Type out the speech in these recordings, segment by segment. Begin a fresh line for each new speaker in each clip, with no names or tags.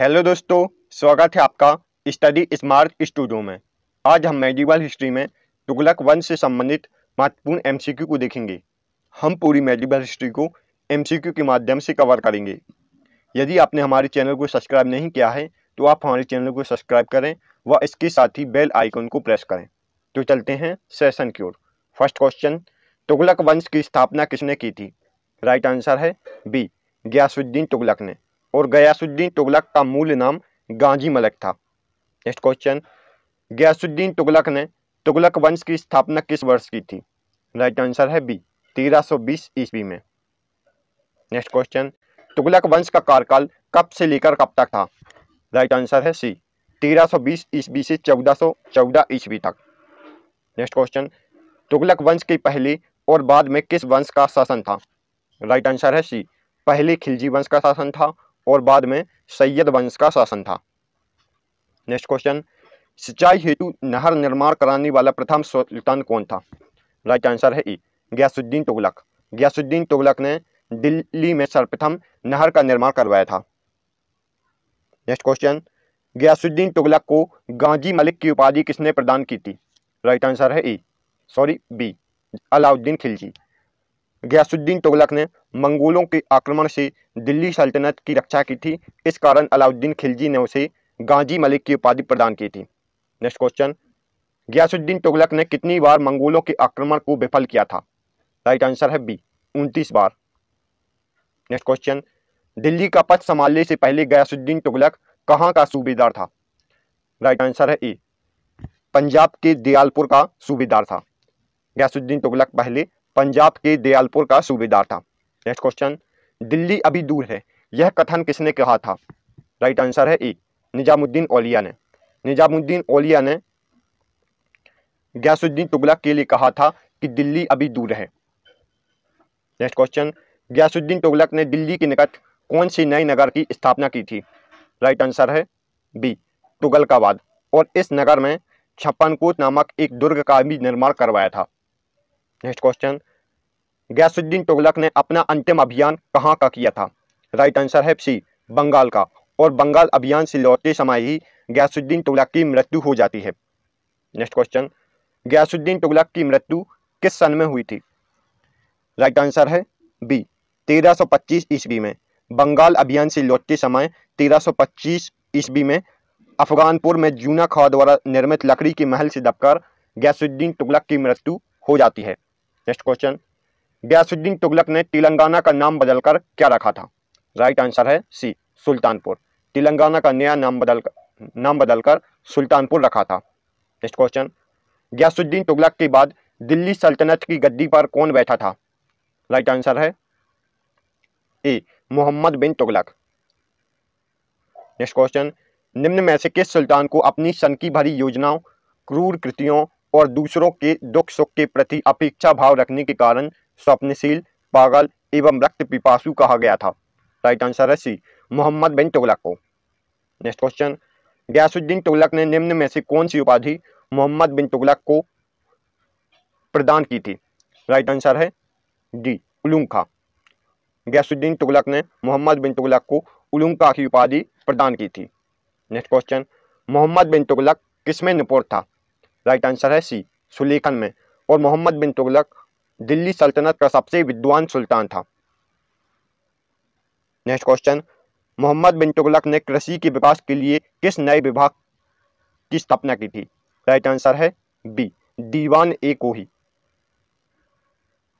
Hello दोस्तों स्वागत है आपका स्टडी स्मार्ट स्टूडियो में आज हम मेडिवल हिस्ट्री में तुगलक वंश से संबंधित महत्वपूर्ण एमसीक्यू को देखेंगे हम पूरी मेडिवल हिस्ट्री को एमसीक्यू के माध्यम से कवर करेंगे यदि आपने हमारे चैनल को सब्सक्राइब नहीं किया है तो आप हमारे चैनल को सब्सक्राइब करें व इसके साथ ही बेल आइकन को प्रेस करें तो चलते हैं सेशन की ओर फर्स्ट क्वेश्चन तुगलक वंश की स्थापना किसने की थी राइट आंसर है बी ग्यासुद्दीन तुगलक ने और गयासुद्दीन तुगलक का मूल नाम गांजी मलक था नेक्स्ट क्वेश्चन गयासुद्दीन तुगलक ने तुगलक वंश की स्थापना किस वर्ष की थी राइट आंसर है बी 1320 ईस्वी में नेक्स्ट क्वेश्चन तुगलक वंश का कार्यकाल कब से लेकर कब तक था राइट आंसर है सी 1320 ईस्वी से 1414 ईस्वी तक नेक्स्ट क्वेश्चन तुगलक वंश की पहली और बाद में किस वंश का शासन था राइट आंसर है सी पहले खिलजी वंश का शासन था और बाद में सैयद वंश का शासन था नेक्स्ट क्वेश्चन सिंचाई हेतु नहर निर्माण कराने वाला प्रथम सुल्तान कौन था राइट आंसर है ई e, गयासुद्दीन तुगलक गयासुद्दीन तुगलक ने दिल्ली में सर्वप्रथम नहर का निर्माण करवाया था नेक्स्ट क्वेश्चन गयासुद्दीन तुगलक को गांजी मलिक की उपाधि किसने प्रदान की थी राइट आंसर है E sorry B Alauddin Khilji Ghiyasuddin Tughlaq ने मंगोलों के आक्रमण से दिल्ली सल्तनत की रक्षा की थी इस कारण अलाउद्दीन खिलजी ने उसे गांजी मलिक की उपाधि प्रदान की थी नेक्स्ट क्वेश्चन गयासुद्दीन तुगलक ने कितनी बार मंगोलों के आक्रमण को विफल किया था राइट आंसर है बी उनतीस बार नेक्स्ट क्वेश्चन दिल्ली का पद संभालने से पहले गयासुद्दीन तुगलक कहाँ का सूबेदार था राइट आंसर है ए पंजाब के दयालपुर का सूबेदार था गयासुद्दीन तुगलक पहले पंजाब के दयालपुर का सूबेदार था नेक्स्ट क्वेश्चन दिल्ली अभी दूर है यह कथन किसने कहा था राइट आंसर है ई निजामुद्दीन ओलिया ने निजामुद्दीन ओलिया ने गयासुद्दीन तुगलक के लिए कहा था कि दिल्ली अभी दूर है नेक्स्ट क्वेश्चन गयासुद्दीन तुगलक ने दिल्ली के निकट कौन सी नई नगर की स्थापना की थी राइट आंसर है बी तुगलकाबाद और इस नगर में छप्पनकूट नामक एक दुर्ग का भी निर्माण करवाया था नेक्स्ट क्वेश्चन गैसुद्दीन तुगलक ने अपना अंतिम अभियान कहाँ का किया था राइट आंसर है सी बंगाल का और बंगाल अभियान से लौटते समय ही गैसुद्दीन तुगलक की मृत्यु हो जाती है नेक्स्ट क्वेश्चन गैसुद्दीन तुगलक की मृत्यु किस सन में हुई थी राइट आंसर है बी 1325 ईस्वी में बंगाल अभियान से लौटते समय 1325 ईस्वी में अफगानपुर में जूना खा द्वारा निर्मित लकड़ी के महल से दबकर गैसुद्दीन तुगलक की मृत्यु हो जाती है नेक्स्ट क्वेश्चन गयासुद्दीन तुगलक ने तेलंगाना का नाम बदलकर क्या रखा था राइट आंसर है सी सुल्तानपुर तेलंगाना का नया नाम बदल नाम बदलकर सुल्तानपुर रखा था नेक्स्ट क्वेश्चन गयासुद्दीन तुगलक के बाद दिल्ली सल्तनत की गद्दी पर कौन बैठा था राइट आंसर है A Muhammad bin Tughlaq next question निम्न में से किस सुल्तान को अपनी सनकी भरी योजनाओं क्रूर कृतियों और दूसरों के दुख सुख के प्रति अपेक्षा भाव रखने के कारण स्वप्नशील पागल एवं रक्त पिपासु कहा गया था राइट आंसर है सी मोहम्मद बिन तुगलक को नेक्स्ट क्वेश्चन गयासुद्दीन तुगलक ने निम्न में से कौन सी उपाधि मोहम्मद बिन तुगलक को प्रदान की थी राइट आंसर है डी उलूम गयासुद्दीन तुगलक ने मोहम्मद बिन तुगलक को उलूम की उपाधि प्रदान की थी नेक्स्ट क्वेश्चन मोहम्मद बिन तुगलक किसमें निपुण था राइट आंसर है सी सुलेखन में और मोहम्मद बिन तुगलक दिल्ली सल्तनत का सबसे विद्वान सुल्तान था नेक्स्ट क्वेश्चन मोहम्मद बिन तुगलक ने कृषि के विकास के लिए किस नए विभाग की स्थापना की थी राइट आंसर है बी दीवान ए को ही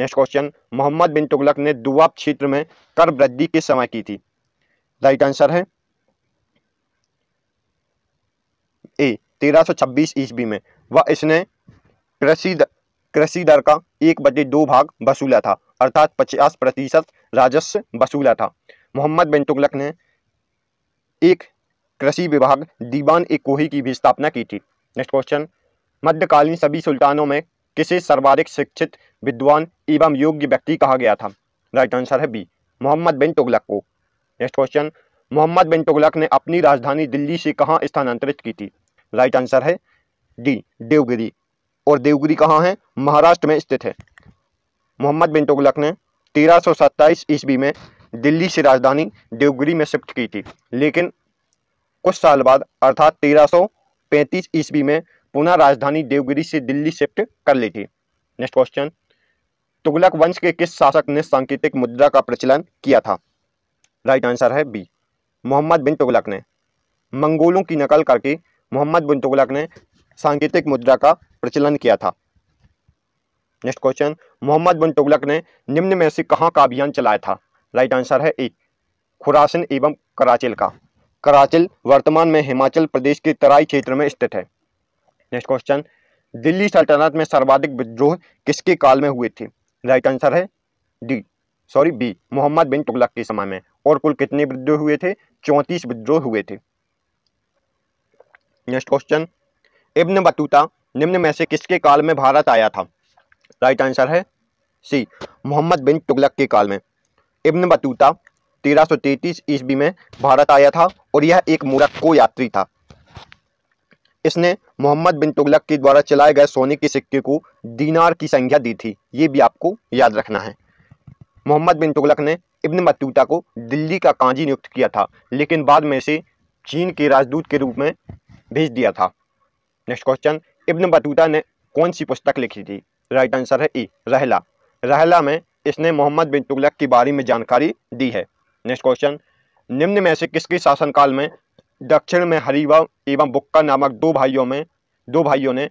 नेक्स्ट क्वेश्चन मोहम्मद बिन तुगलक ने दुआब क्षेत्र में कर वृद्धि किस समय की थी राइट आंसर है ए तेरह 1326 ईस्वी में वह इसने कृषि कृषि दर का एक बटे दो भाग वसूला था अर्थात पचास प्रतिशत राजस्व वसूला था मोहम्मद बिन तुगलक ने एक कृषि विभाग दीवान ए कोही की भी स्थापना की थी नेक्स्ट क्वेश्चन मध्यकालीन सभी सुल्तानों में किसे सर्वाधिक शिक्षित विद्वान एवं योग्य व्यक्ति कहा गया था राइट आंसर है बी मोहम्मद बिन तुगलक को नेक्स्ट क्वेश्चन मोहम्मद बिन तुगलक ने अपनी राजधानी दिल्ली से कहाँ स्थानांतरित की थी राइट आंसर है डी देवगिरी और देवगिरी कहाँ है महाराष्ट्र में स्थित है मोहम्मद बिन तुगलक ने तेरह सौ सत्ताईस ईस्वी में दिल्ली से राजधानी देवगिरी में शिफ्ट की थी लेकिन कुछ साल बाद अर्थात तेरह सौ पैंतीस ईस्वी में पुनः राजधानी देवगिरी से दिल्ली शिफ्ट कर ली थी नेक्स्ट क्वेश्चन तुगलक वंश के किस शासक ने सांकेतिक मुद्रा का प्रचलन किया था राइट आंसर है बी मोहम्मद बिन तुगलक ने मंगोलों की नकल करके मोहम्मद बिन तुगलक ने सांकेतिक मुद्रा का प्रचलन किया था नेक्स्ट क्वेश्चन मोहम्मद बिन तुगलक ने निम्न में से कहाँ का अभियान चलाया था राइट आंसर है ए खुरासन एवं कराचिल का कराचिल वर्तमान में हिमाचल प्रदेश के तराई क्षेत्र में स्थित है नेक्स्ट क्वेश्चन दिल्ली सल्तनत में सर्वाधिक विद्रोह किसके काल में हुए थे राइट आंसर है D sorry B Muhammad bin Tughlaq के समय में और कुल कितने विद्रोह हुए थे चौंतीस विद्रोह हुए थे नेक्स्ट क्वेश्चन इब्न बतूता निम्न में से किसके काल में भारत आया था राइट आंसर है सी मोहम्मद बिन तुगलक के काल में इब्न बतूता 1333 ईस्वी में भारत आया था और यह एक मोरक्को यात्री था इसने मोहम्मद बिन तुगलक के द्वारा चलाए गए सोने के सिक्के को दीनार की संख्या दी थी ये भी आपको याद रखना है मोहम्मद बिन तुगलक ने इब्न बतूता को दिल्ली का कांजी नियुक्त किया था लेकिन बाद में इसे चीन के राजदूत के रूप में भेज दिया था नेक्स्ट क्वेश्चन इब्न बतूता ने कौन सी पुस्तक लिखी थी राइट आंसर है ई e, रहला रहला में इसने मोहम्मद बिन तुगलक के बारे में जानकारी दी है नेक्स्ट क्वेश्चन निम्न में से किसके शासनकाल में दक्षिण में हरीवा एवं बुक्का नामक दो भाइयों में दो भाइयों ने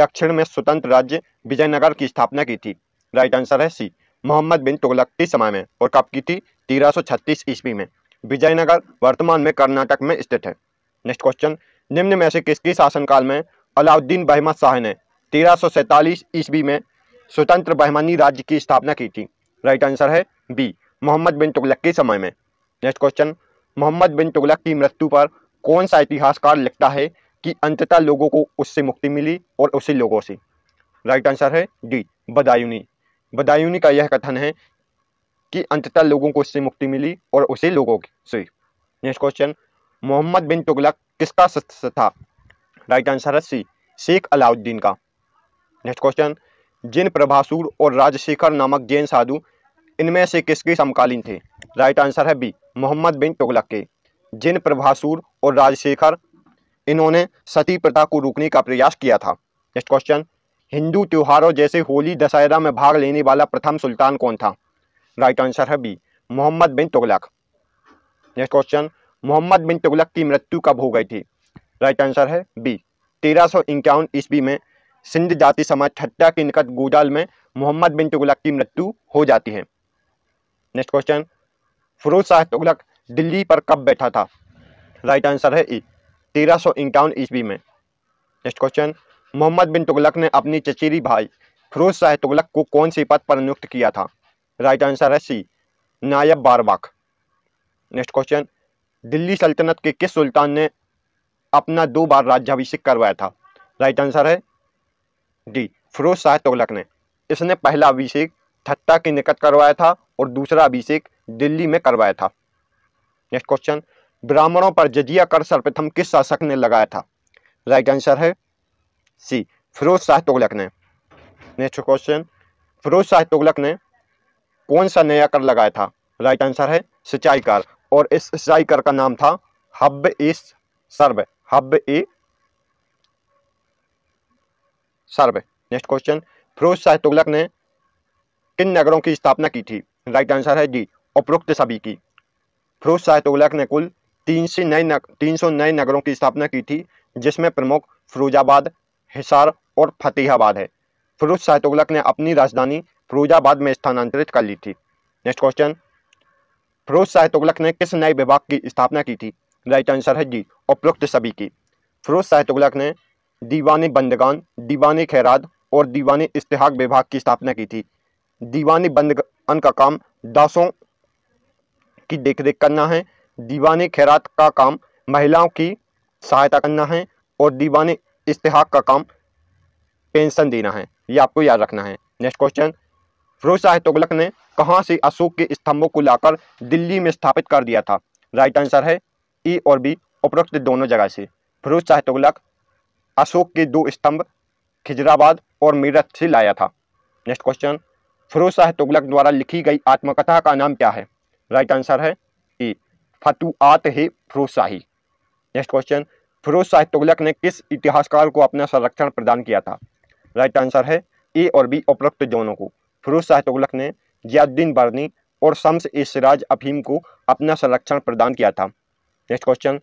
दक्षिण में स्वतंत्र राज्य विजयनगर की स्थापना की थी राइट आंसर है सी मोहम्मद बिन तुगलक के समय में और कब की थी 1336 ईस्वी में विजयनगर वर्तमान में कर्नाटक में स्थित है नेक्स्ट क्वेश्चन निम्न में से किसके शासनकाल में अलाउद्दीन बहमा शाह ने तेरह सौ सैंतालीस ईस्वी में स्वतंत्र बहमानी राज्य की स्थापना की थी राइट आंसर है बी मोहम्मद बिन तुगलक के समय में नेक्स्ट क्वेश्चन मोहम्मद बिन तुगलक की मृत्यु पर कौन सा इतिहासकार लिखता है कि अंततः लोगों को उससे मुक्ति मिली और उसी लोगों से राइट आंसर है डी बदायूनी बदायूनी का यह कथन है कि अंततः लोगों को उससे मुक्ति मिली और उसे लोगों से नेक्स्ट क्वेश्चन मोहम्मद बिन तुगलक किसका सदस्य था राइट आंसर है सी शेख अलाउद्दीन का नेक्स्ट क्वेश्चन जिन प्रभासुर और राजशेखर नामक जैन साधु इनमें से किसके समकालीन थे राइट आंसर है बी मोहम्मद बिन तुगलक के जिन प्रभासुर और राजशेखर इन्होंने सती प्रथा को रोकने का प्रयास किया था नेक्स्ट क्वेश्चन हिंदू त्योहारों जैसे होली दशहरा में भाग लेने वाला प्रथम सुल्तान कौन था राइट आंसर है B Muhammad bin Tughlaq next question Muhammad bin Tughlaq की मृत्यु कब हो गई थी राइट आंसर है बी तेरह सौ इक्यावन ईस्वी में सिंध जाति समाज छत्ता के निकट गोजाल में मोहम्मद बिन तुगलक की मृत्यु हो जाती है नेक्स्ट क्वेश्चन फिरोज शाह तुगलक दिल्ली पर कब बैठा था राइट आंसर है ई e. तेरह सौ इक्यावन ईस्वी में नेक्स्ट क्वेश्चन मोहम्मद बिन तुगलक ने अपनी चचेरी भाई फिरोज शाह तुगलक को कौन सी पद पर नियुक्त किया था राइट आंसर है सी नायब बारबाक नेक्स्ट क्वेश्चन दिल्ली सल्तनत के किस सुल्तान ने अपना दो बार राज्याभिषेक करवाया था राइट आंसर है डी फिरोज शाह तुगलक ने इसने पहला अभिषेक थत्ता के निकट करवाया था और दूसरा अभिषेक दिल्ली में करवाया था नेक्स्ट क्वेश्चन ब्राह्मणों पर जजिया कर सर्वप्रथम किस शासक ने लगाया था राइट आंसर है सी फिरोज शाह तुगलक ने नेक्स्ट क्वेश्चन फिरोज शाह तुगलक ने कौन सा नया कर लगाया था राइट आंसर है सिंचाई कर और इस सिंचाई कर का नाम था हब इस सर्व हब ए सर्वे नेक्स्ट क्वेश्चन फिरोज शाह तुगलक ने किन नगरों की स्थापना की थी राइट आंसर है डी उपरोक्त सभी की फिरोज शाह तुगलक ने कुल तीन से नए नग तीन सौ नए नगरों की स्थापना की थी जिसमें प्रमुख फिरोजाबाद हिसार और फतेहाबाद है फिरोज शाह तुगलक ने अपनी राजधानी फिरोजाबाद में स्थानांतरित कर ली थी नेक्स्ट क्वेश्चन फिरोज शाह तुगलक ने किस नए विभाग की स्थापना की थी राइट आंसर है डी उपरोक्त सभी की फिरोज शाह तुगलक ने दीवाने बंदगान दीवान खैराद और दीवान इश्तहाक विभाग की स्थापना की थी दीवान बंदगान का काम दासों की देखरेख करना है दीवान खैरात का काम महिलाओं की सहायता करना है और दीवाने इश्तहाक का काम पेंशन देना है ये आपको याद रखना है नेक्स्ट क्वेश्चन फिरोज शाह तुगलक ने कहाँ से अशोक के स्तंभों को लाकर दिल्ली में स्थापित कर दिया था राइट आंसर है ई और बी उपरोक्त दोनों जगह से फिरोज शाह तुगलक अशोक के दो स्तंभ खिजराबाद और मेरठ से लाया था नेक्स्ट क्वेश्चन फिरोज शाह तुगलक द्वारा लिखी गई आत्मकथा का नाम क्या है राइट आंसर है ए फतुआत है फिरोज शाही नेक्स्ट क्वेश्चन फिरोज शाह तुगलक ने किस इतिहासकार को अपना संरक्षण प्रदान किया था राइट आंसर है ए और बी उपरोक्त दोनों को फिरोज शाह तुगलक ने जियाउद्दीन बर्नी और शम्स ए सिराज अफीम को अपना संरक्षण प्रदान किया था नेक्स्ट क्वेश्चन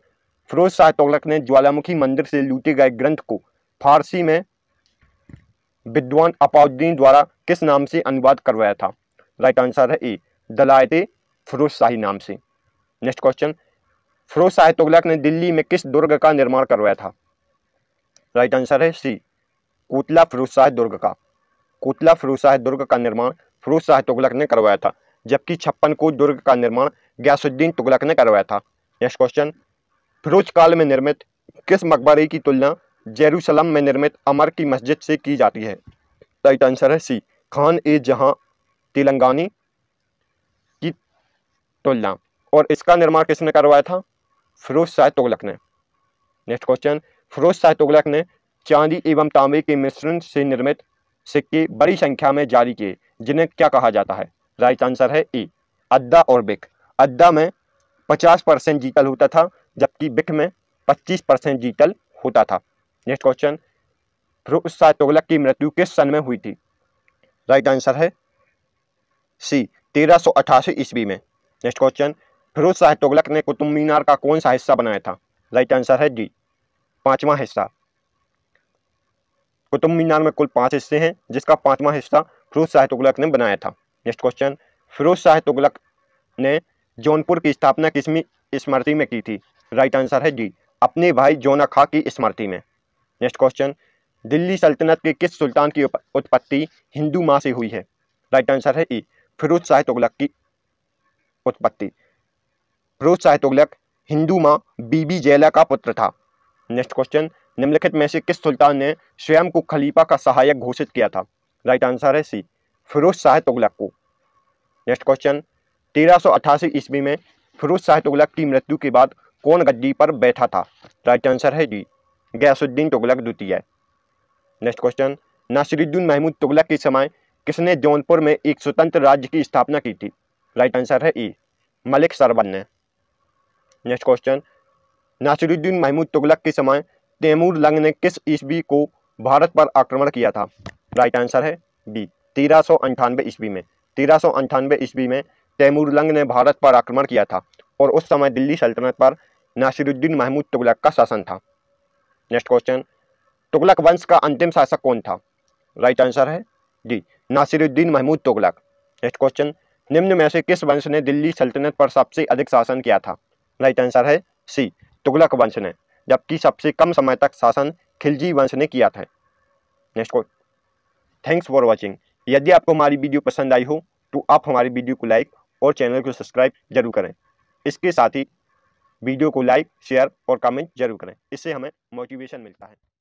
फिरोज शाह तोगलक ने ज्वालामुखी मंदिर से लूटे गए ग्रंथ को फारसी में विद्वान अपाउद्दीन द्वारा किस नाम से अनुवाद करवाया था राइट आंसर है ए दलायते फिरोज शाही नाम से नेक्स्ट क्वेश्चन फिरोज शाह तुगलक ने दिल्ली में किस दुर्ग का निर्माण करवाया था राइट आंसर है सी कोतला फिरोज शाह दुर्ग का कोतला फिरोज शाह दुर्ग का निर्माण फिरोज शाह तुगलक ने करवाया था जबकि छप्पन को दुर्ग का निर्माण गयासुद्दीन तुगलक ने करवाया था नेक्स्ट क्वेश्चन फिरोज काल में निर्मित किस मकबरे की तुलना जेरूसलम में निर्मित अमर की मस्जिद से की जाती है राइट आंसर है सी खान ए जहां तेलंगानी की तुलना और इसका निर्माण किसने करवाया था फिरोज शाह तुगलक ने नेक्स्ट क्वेश्चन फिरोज शाह तुगलक ने चांदी एवं तांबे के मिश्रण से निर्मित सिक्के बड़ी संख्या में जारी किए जिन्हें क्या कहा जाता है राइट आंसर है ए अद्दा और बिक अद्दा में पचास परसेंट जीतल होता था जबकि बिट में पच्चीस परसेंट जीतल होता था नेक्स्ट क्वेश्चन फिरोज शाह तुगलक की मृत्यु किस सन में हुई थी राइट आंसर है सी तेरह सौ अठासी ईस्वी में नेक्स्ट क्वेश्चन फिरोज शाह तुगलक ने कुतुब मीनार का कौन सा हिस्सा बनाया था राइट आंसर है डी पाँचवा हिस्सा कुतुब मीनार में कुल पाँच हिस्से हैं जिसका पाँचवा हिस्सा फिरोज शाह तुगलक ने बनाया था नेक्स्ट क्वेश्चन फिरोज शाह तुगलक ने जौनपुर की स्थापना किसमी स्मृति में की थी राइट आंसर है जी अपने भाई जोना खा की स्मृति में नेक्स्ट क्वेश्चन दिल्ली सल्तनत के किस सुल्तान की उत्पत्ति हिंदू माँ से हुई है राइट आंसर है ई फिरोज शाह तुगलक की उत्पत्ति फिरोज शाह तुगलक हिंदू माँ बीबी जैला का पुत्र था नेक्स्ट क्वेश्चन निम्नलिखित में से किस सुल्तान ने स्वयं को खलीफा का सहायक घोषित किया था राइट आंसर है सी फिरोज शाह तुगलक को नेक्स्ट क्वेश्चन तेरह ईस्वी में फिरोज शाह तुगलक की मृत्यु के बाद कौन गद्दी पर बैठा था राइट आंसर है जी गैसुद्दीन तुगलक द्वितीय नेक्स्ट क्वेश्चन नासिरुद्दीन महमूद तुगलक के समय किसने जौनपुर में एक स्वतंत्र राज्य की स्थापना की थी राइट आंसर है ई e, मलिक सरवन ने नेक्स्ट क्वेश्चन नासिरुद्दीन महमूद तुगलक के समय तैमूर लंग ने किस ईस्वी को भारत पर आक्रमण किया था राइट आंसर है बी तेरह सौ ईस्वी में तेरह सौ ईस्वी में तैमूरलंग ने भारत पर आक्रमण किया था और उस समय दिल्ली सल्तनत पर नासिरुद्दीन महमूद तुगलक का शासन था नेक्स्ट क्वेश्चन तुगलक वंश का अंतिम शासक कौन था राइट आंसर है G Nasiruddin Mahmud Tughlaq next question निम्न में से किस वंश ने दिल्ली सल्तनत पर सबसे अधिक शासन किया था राइट आंसर है सी तुगलक वंश ने जबकि सबसे कम समय तक शासन खिलजी वंश ने किया था next question thanks for watching यदि आपको हमारी वीडियो पसंद आई हो तो आप हमारी वीडियो को लाइक और चैनल को सब्सक्राइब जरूर करें इसके साथ ही वीडियो को लाइक शेयर और कमेंट जरूर करें इससे हमें मोटिवेशन मिलता है